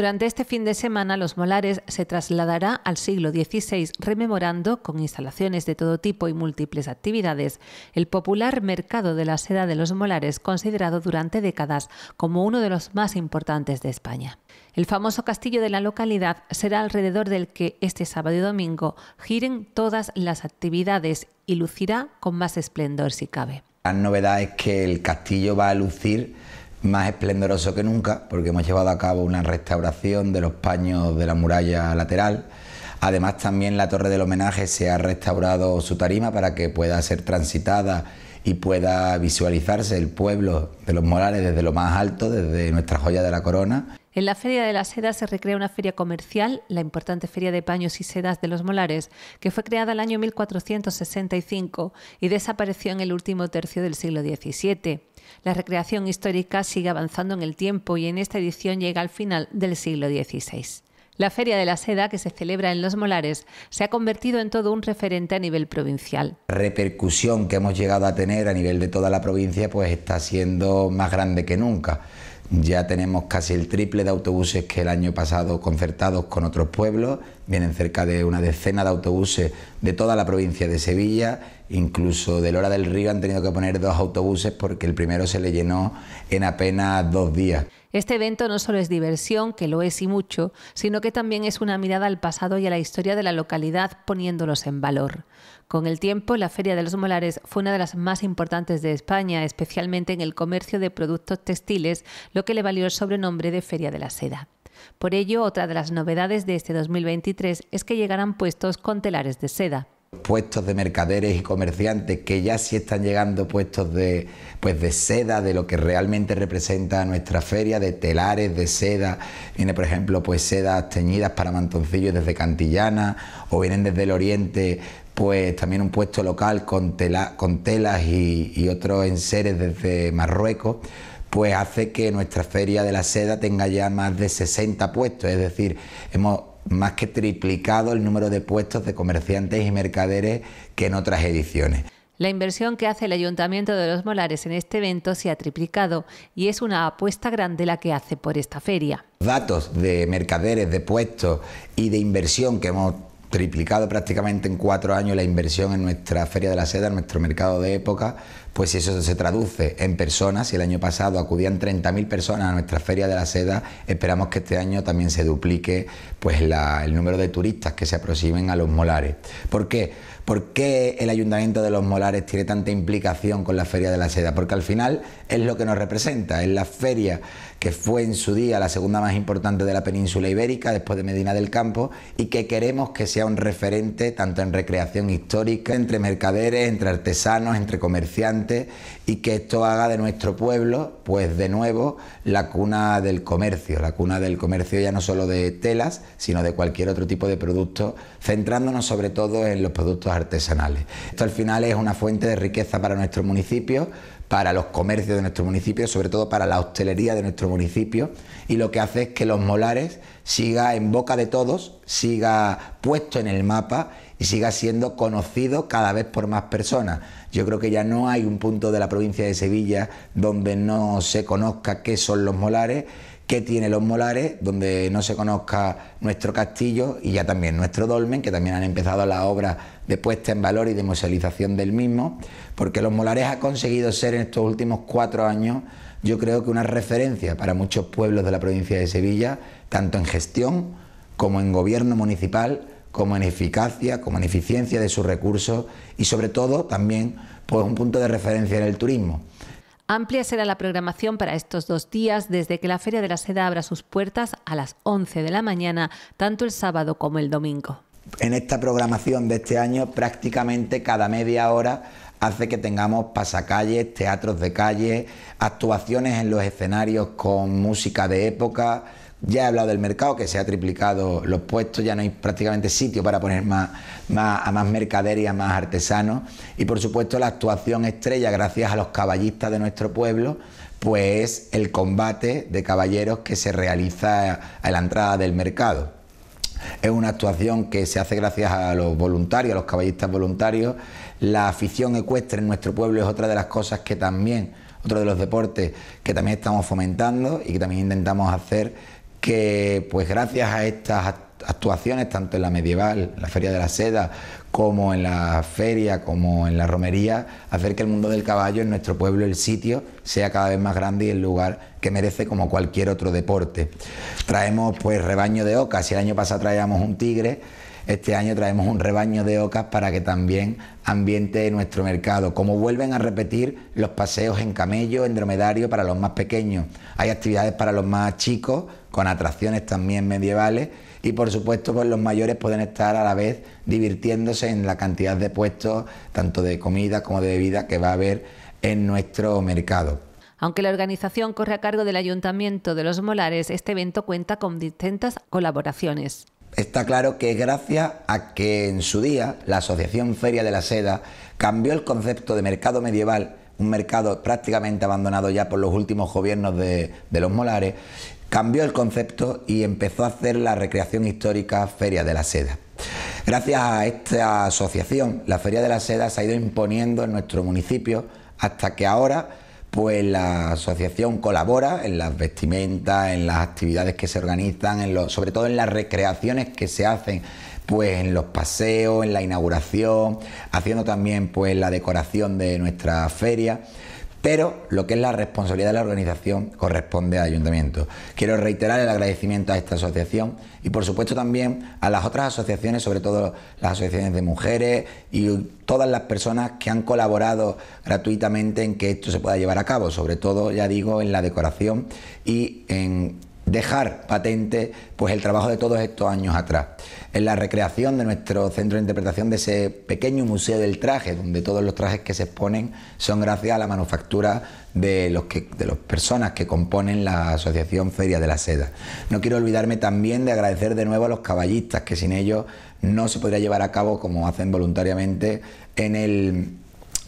Durante este fin de semana, Los Molares se trasladará al siglo XVI rememorando, con instalaciones de todo tipo y múltiples actividades, el popular mercado de la seda de Los Molares, considerado durante décadas como uno de los más importantes de España. El famoso castillo de la localidad será alrededor del que este sábado y domingo giren todas las actividades y lucirá con más esplendor si cabe. La novedad es que el castillo va a lucir más esplendoroso que nunca, porque hemos llevado a cabo una restauración de los paños de la muralla lateral. Además, también la torre del homenaje se ha restaurado su tarima para que pueda ser transitada y pueda visualizarse el pueblo de los Molares... desde lo más alto, desde nuestra joya de la corona. En la Feria de la Seda se recrea una feria comercial, la importante Feria de Paños y Sedas de los Molares, que fue creada el año 1465 y desapareció en el último tercio del siglo XVII. La recreación histórica sigue avanzando en el tiempo y en esta edición llega al final del siglo XVI. La Feria de la Seda, que se celebra en Los Molares, se ha convertido en todo un referente a nivel provincial. La repercusión que hemos llegado a tener a nivel de toda la provincia pues está siendo más grande que nunca. Ya tenemos casi el triple de autobuses que el año pasado concertados con otros pueblos. Vienen cerca de una decena de autobuses de toda la provincia de Sevilla Incluso de Lora del Río han tenido que poner dos autobuses porque el primero se le llenó en apenas dos días. Este evento no solo es diversión, que lo es y mucho, sino que también es una mirada al pasado y a la historia de la localidad poniéndolos en valor. Con el tiempo, la Feria de los Molares fue una de las más importantes de España, especialmente en el comercio de productos textiles, lo que le valió el sobrenombre de Feria de la Seda. Por ello, otra de las novedades de este 2023 es que llegarán puestos con telares de seda puestos de mercaderes y comerciantes que ya sí están llegando puestos de pues de seda de lo que realmente representa nuestra feria de telares de seda viene por ejemplo pues sedas teñidas para mantoncillos desde Cantillana o vienen desde el oriente pues también un puesto local con, con telas y, y otros enseres desde Marruecos pues hace que nuestra feria de la seda tenga ya más de 60 puestos, es decir, hemos más que triplicado el número de puestos de comerciantes y mercaderes que en otras ediciones. La inversión que hace el Ayuntamiento de Los Molares en este evento se ha triplicado y es una apuesta grande la que hace por esta feria. Datos de mercaderes, de puestos y de inversión que hemos triplicado prácticamente en cuatro años la inversión en nuestra Feria de la Seda, en nuestro mercado de época, pues eso se traduce en personas, ...si el año pasado acudían 30.000 personas a nuestra Feria de la Seda, esperamos que este año también se duplique pues la, el número de turistas que se aproximen a los molares. ¿Por qué? ¿Por qué el Ayuntamiento de Los Molares tiene tanta implicación con la Feria de la Seda? Porque al final es lo que nos representa, es la feria que fue en su día la segunda más importante de la península ibérica después de Medina del Campo y que queremos que sea un referente tanto en recreación histórica, entre mercaderes, entre artesanos, entre comerciantes y que esto haga de nuestro pueblo, pues de nuevo, la cuna del comercio, la cuna del comercio ya no solo de telas, sino de cualquier otro tipo de producto, centrándonos sobre todo en los productos artesanales. Esto al final es una fuente de riqueza para nuestro municipio, para los comercios de nuestro municipio, sobre todo para la hostelería de nuestro municipio, y lo que hace es que los molares siga en boca de todos, siga puesto en el mapa y siga siendo conocido cada vez por más personas. Yo creo que ya no hay un punto de la provincia de Sevilla donde no se conozca qué son los molares que tiene los molares, donde no se conozca nuestro castillo y ya también nuestro dolmen, que también han empezado las obras de puesta en valor y de musealización del mismo, porque los molares ha conseguido ser en estos últimos cuatro años, yo creo que una referencia para muchos pueblos de la provincia de Sevilla, tanto en gestión como en gobierno municipal, como en eficacia, como en eficiencia de sus recursos y sobre todo también pues un punto de referencia en el turismo. Amplia será la programación para estos dos días desde que la Feria de la Seda abra sus puertas a las 11 de la mañana, tanto el sábado como el domingo. En esta programación de este año prácticamente cada media hora hace que tengamos pasacalles, teatros de calle, actuaciones en los escenarios con música de época, ya he hablado del mercado, que se ha triplicado los puestos, ya no hay prácticamente sitio para poner más, más, a más mercadería, más artesanos. Y por supuesto la actuación estrella, gracias a los caballistas de nuestro pueblo, pues el combate de caballeros que se realiza a la entrada del mercado. Es una actuación que se hace gracias a los voluntarios, a los caballistas voluntarios. La afición ecuestre en nuestro pueblo es otra de las cosas que también, otro de los deportes que también estamos fomentando y que también intentamos hacer que pues gracias a estas actuaciones, tanto en la medieval, la Feria de la Seda, como en la feria, como en la romería, hacer que el mundo del caballo en nuestro pueblo, el sitio, sea cada vez más grande y el lugar que merece como cualquier otro deporte. Traemos pues rebaño de ocas, si el año pasado traíamos un tigre, este año traemos un rebaño de ocas para que también ambiente nuestro mercado. Como vuelven a repetir los paseos en camello, en dromedario para los más pequeños, hay actividades para los más chicos, con atracciones también medievales y por supuesto pues los mayores pueden estar a la vez divirtiéndose en la cantidad de puestos, tanto de comida como de bebida que va a haber en nuestro mercado. Aunque la organización corre a cargo del Ayuntamiento de Los Molares, este evento cuenta con distintas colaboraciones. Está claro que gracias a que en su día la Asociación Feria de la Seda cambió el concepto de mercado medieval, un mercado prácticamente abandonado ya por los últimos gobiernos de, de los molares, cambió el concepto y empezó a hacer la recreación histórica Feria de la Seda. Gracias a esta asociación, la Feria de la Seda se ha ido imponiendo en nuestro municipio hasta que ahora pues la asociación colabora en las vestimentas, en las actividades que se organizan, sobre todo en las recreaciones que se hacen pues en los paseos, en la inauguración, haciendo también pues la decoración de nuestra feria pero lo que es la responsabilidad de la organización corresponde al ayuntamiento. Quiero reiterar el agradecimiento a esta asociación y por supuesto también a las otras asociaciones, sobre todo las asociaciones de mujeres y todas las personas que han colaborado gratuitamente en que esto se pueda llevar a cabo, sobre todo, ya digo, en la decoración y en dejar patente pues el trabajo de todos estos años atrás. En la recreación de nuestro centro de interpretación de ese pequeño museo del traje, donde todos los trajes que se exponen son gracias a la manufactura de los que de las personas que componen la asociación Feria de la Seda. No quiero olvidarme también de agradecer de nuevo a los caballistas que sin ellos no se podría llevar a cabo como hacen voluntariamente en el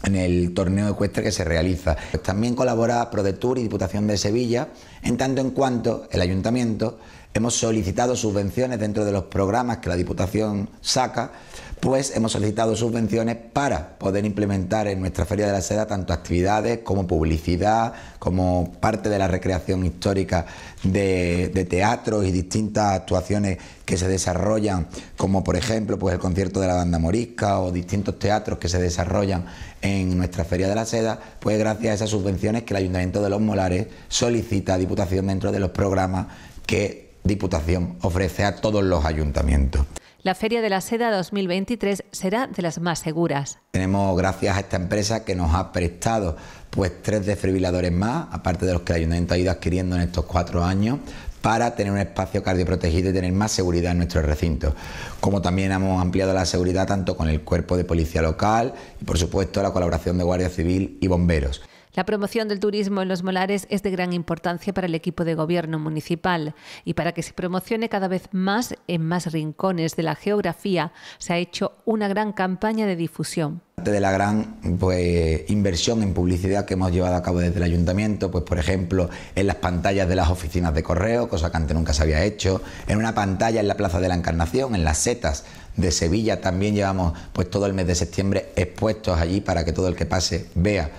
en el torneo ecuestre que se realiza. También colabora ProDetour y Diputación de Sevilla, en tanto en cuanto el ayuntamiento hemos solicitado subvenciones dentro de los programas que la Diputación saca, pues hemos solicitado subvenciones para poder implementar en nuestra Feria de la Seda tanto actividades como publicidad, como parte de la recreación histórica de, teatros y distintas actuaciones que se desarrollan, como por ejemplo pues el concierto de la banda morisca o distintos teatros que se desarrollan en nuestra Feria de la Seda, pues gracias a esas subvenciones que el Ayuntamiento de Los Molares solicita a Diputación dentro de los programas que Diputación ofrece a todos los ayuntamientos. La Feria de la Seda 2023 será de las más seguras. Tenemos, gracias a esta empresa que nos ha prestado pues tres desfibriladores más, aparte de los que el ayuntamiento ha ido adquiriendo en estos cuatro años, para tener un espacio cardioprotegido y tener más seguridad en nuestro recinto. Como también hemos ampliado la seguridad tanto con el cuerpo de policía local y por supuesto la colaboración de Guardia Civil y bomberos. La promoción del turismo en los molares es de gran importancia para el equipo de gobierno municipal y para que se promocione cada vez más en más rincones de la geografía se ha hecho una gran campaña de difusión de la gran pues, inversión en publicidad que hemos llevado a cabo desde el ayuntamiento, pues por ejemplo en las pantallas de las oficinas de correo, cosa que antes nunca se había hecho, en una pantalla en la Plaza de la Encarnación, en las setas de Sevilla, también llevamos pues todo el mes de septiembre expuestos allí para que todo el que pase vea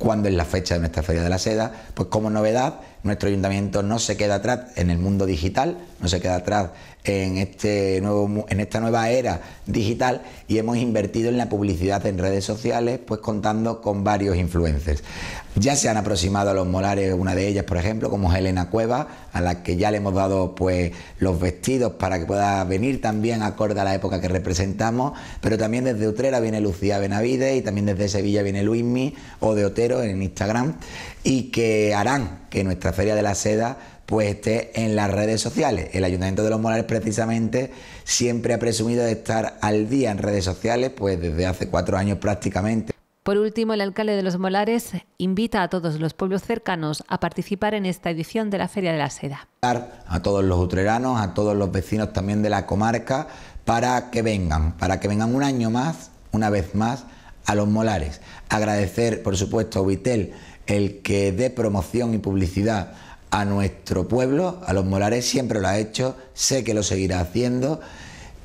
...cuando es la fecha de nuestra Feria de la Seda, pues como novedad nuestro ayuntamiento no se queda atrás en el mundo digital, no se queda atrás en, este nuevo, en esta nueva era digital y hemos invertido en la publicidad en redes sociales, pues contando con varios influencers. Ya se han aproximado a los molares, una de ellas, por ejemplo, como es Elena Cueva, a la que ya le hemos dado pues los vestidos para que pueda venir también acorde a la época que representamos, pero también desde Utrera viene Lucía Benavides y también desde Sevilla viene Luismi o de Otero en Instagram y que harán que nuestra Feria de la Seda pues esté en las redes sociales. El Ayuntamiento de Los Molares precisamente siempre ha presumido de estar al día en redes sociales pues desde hace cuatro años prácticamente. Por último, el alcalde de Los Molares invita a todos los pueblos cercanos a participar en esta edición de la Feria de la Seda. A todos los utreranos, a todos los vecinos también de la comarca, para que vengan, para que vengan un año más, una vez más, a Los Molares. Agradecer, por supuesto, a Vitel el que dé promoción y publicidad a nuestro pueblo, a los molares, siempre lo ha hecho, sé que lo seguirá haciendo.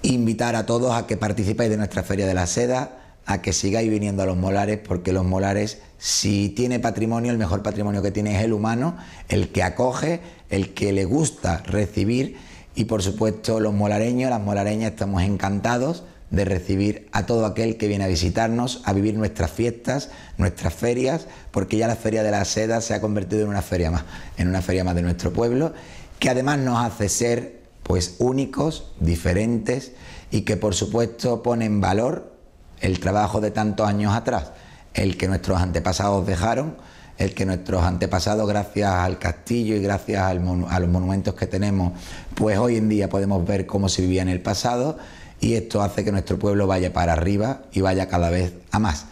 Invitar a todos a que participéis de nuestra Feria de la Seda, a que sigáis viniendo a los molares, porque los molares, si tiene patrimonio, el mejor patrimonio que tiene es el humano, el que acoge, el que le gusta recibir y por supuesto los molareños, las molareñas estamos encantados de recibir a todo aquel que viene a visitarnos, a vivir nuestras fiestas, nuestras ferias, porque ya la Feria de la Seda se ha convertido en una feria más, en una feria más de nuestro pueblo, que además nos hace ser pues únicos, diferentes y que por supuesto pone en valor el trabajo de tantos años atrás, el que nuestros antepasados dejaron, el que nuestros antepasados, gracias al castillo y gracias al a los monumentos que tenemos, pues hoy en día podemos ver cómo se vivía en el pasado y esto hace que nuestro pueblo vaya para arriba y vaya cada vez a más.